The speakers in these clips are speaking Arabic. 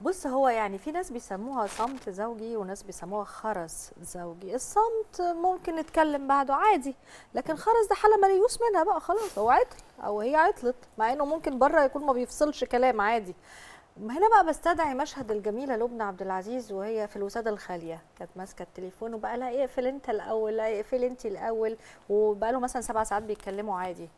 بص هو يعني في ناس بيسموها صمت زوجي وناس بيسموها خرس زوجي الصمت ممكن نتكلم بعده عادي لكن خرس ده حاله مليوس منها بقى خلاص هو عطل او هي عطلت مع انه ممكن بره يكون ما بيفصلش كلام عادي هنا بقى بستدعي مشهد الجميله لبنى عبد العزيز وهي في الوساده الخاليه كانت ماسكه التليفون وبقى لها اقفل انت الاول اقفل انت الاول وبقى له مثلا سبع ساعات بيتكلموا عادي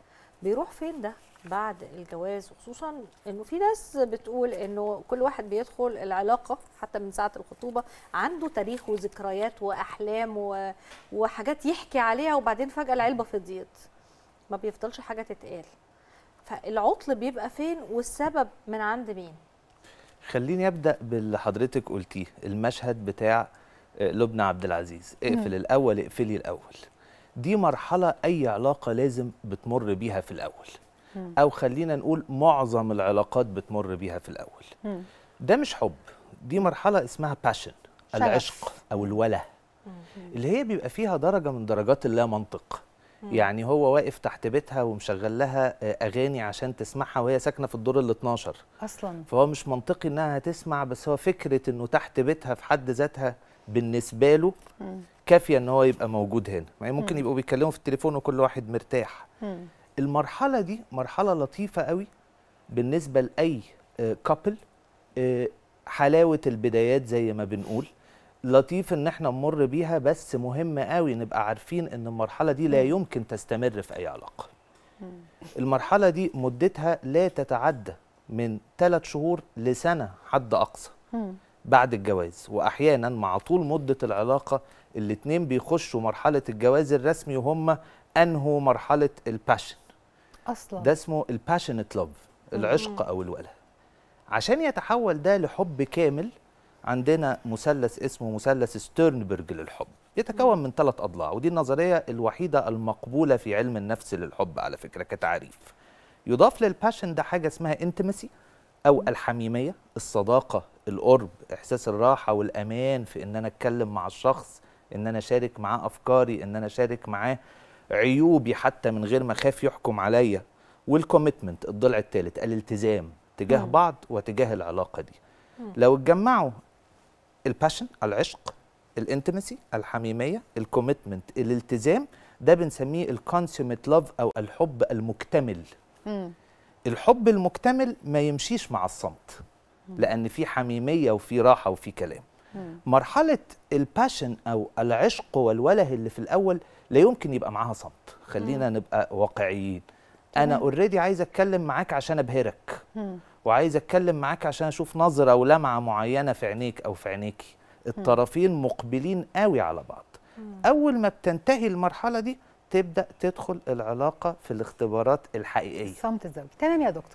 بيروح فين ده بعد الجواز خصوصا انه في ناس بتقول انه كل واحد بيدخل العلاقه حتى من ساعه الخطوبه عنده تاريخ وذكريات واحلام وحاجات يحكي عليها وبعدين فجاه العلبه فضيت ما بيفضلش حاجه تتقال فالعطل بيبقى فين والسبب من عند مين خليني ابدا باللي حضرتك قلتيه المشهد بتاع آه، لبنى عبد العزيز اقفل الاول اقفلي الاول دي مرحلة أي علاقة لازم بتمر بيها في الأول م. أو خلينا نقول معظم العلاقات بتمر بيها في الأول م. ده مش حب دي مرحلة اسمها باشن شغف. العشق أو الولا اللي هي بيبقى فيها درجة من درجات اللا منطق يعني هو واقف تحت بيتها ومشغل لها آه، اغاني عشان تسمعها وهي ساكنه في الدور ال 12 اصلا فهو مش منطقي انها هتسمع بس هو فكره انه تحت بيتها في حد ذاتها بالنسبه له كافيه ان هو يبقى موجود هنا يعني ممكن م. يبقوا بيتكلموا في التليفون وكل واحد مرتاح م. المرحله دي مرحله لطيفه قوي بالنسبه لاي كابل آه، آه، حلاوه البدايات زي ما بنقول لطيف ان احنا نمر بيها بس مهم قوي نبقى عارفين ان المرحله دي لا يمكن تستمر في اي علاقه المرحله دي مدتها لا تتعدى من ثلاث شهور لسنه حد اقصى بعد الجواز واحيانا مع طول مده العلاقه الاثنين بيخشوا مرحله الجواز الرسمي وهم انهوا مرحله الباشن اصلا ده اسمه الباشنت لوف العشق او الولاء عشان يتحول ده لحب كامل عندنا مثلث اسمه مثلث ستيرنبرج للحب يتكون من ثلاث اضلاع ودي النظريه الوحيده المقبوله في علم النفس للحب على فكره كتعريف يضاف للباشن ده حاجه اسمها انتمسي او الحميميه الصداقه القرب احساس الراحه والامان في ان انا اتكلم مع الشخص ان انا اشارك معاه افكاري ان انا اشارك معاه عيوبي حتى من غير ما اخاف يحكم عليا والكوميتمنت الضلع الثالث الالتزام تجاه مم. بعض وتجاه العلاقه دي مم. لو اتجمعوا الباشن العشق الانتمسي الحميميه الكوميتمنت الالتزام ده بنسميه الكونسيومت لاف او الحب المكتمل مم. الحب المكتمل ما يمشيش مع الصمت لان في حميميه وفي راحه وفي كلام مرحله الباشن او العشق والوله اللي في الاول لا يمكن يبقى معاها صمت خلينا نبقى واقعيين انا اوريدي عايز اتكلم معاك عشان ابهرك وعايز اتكلم معاك عشان اشوف نظره ولمعه معينه في عينيك او في عينيكي الطرفين مقبلين قوي على بعض اول ما بتنتهي المرحله دي تبدا تدخل العلاقه في الاختبارات الحقيقيه صمت الزوجي تمام يا دكتور